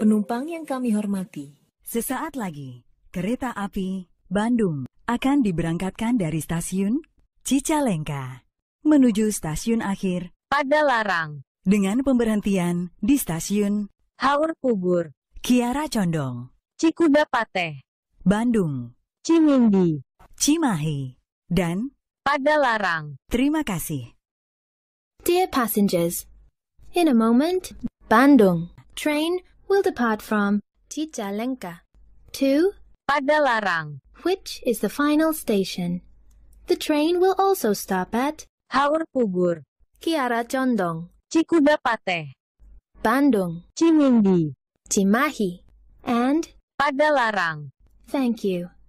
Penumpang yang kami hormati, sesaat lagi kereta api Bandung akan diberangkatkan dari stasiun Cicalengka menuju stasiun akhir pada Larang dengan pemberhentian di stasiun Haur Kubur, Kiara Condong, Cikuda Pateh, Bandung, Cimindi, Cimahi, dan pada Larang. Terima kasih. Dear passengers, in a moment, Bandung train will depart from Cicalengka to Padalarang, which is the final station. The train will also stop at Haur Pugur, Kiara Condong, Cikudapate, Bandung, Cimindi, Cimahi, and Padalarang. Thank you.